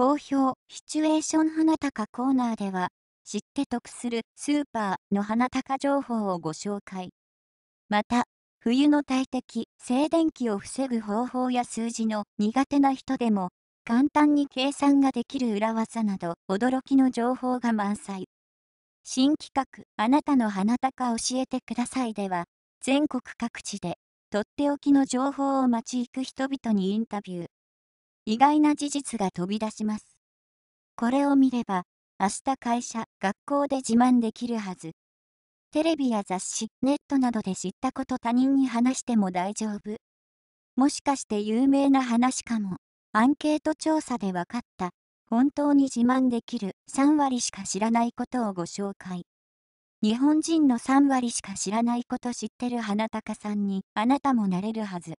好評、シチュエーション花高コーナーでは、知って得するスーパーの花高情報をご紹介。また、冬の大敵、静電気を防ぐ方法や数字の苦手な人でも、簡単に計算ができる裏技など、驚きの情報が満載。新企画、あなたの花高教えてくださいでは、全国各地で、とっておきの情報を待ち行く人々にインタビュー。意外な事実が飛び出します。これを見れば、明日会社、学校で自慢できるはず。テレビや雑誌、ネットなどで知ったこと他人に話しても大丈夫。もしかして有名な話かも。アンケート調査で分かった。本当に自慢できる3割しか知らないことをご紹介。日本人の3割しか知らないこと知ってる花高さんにあなたもなれるはず。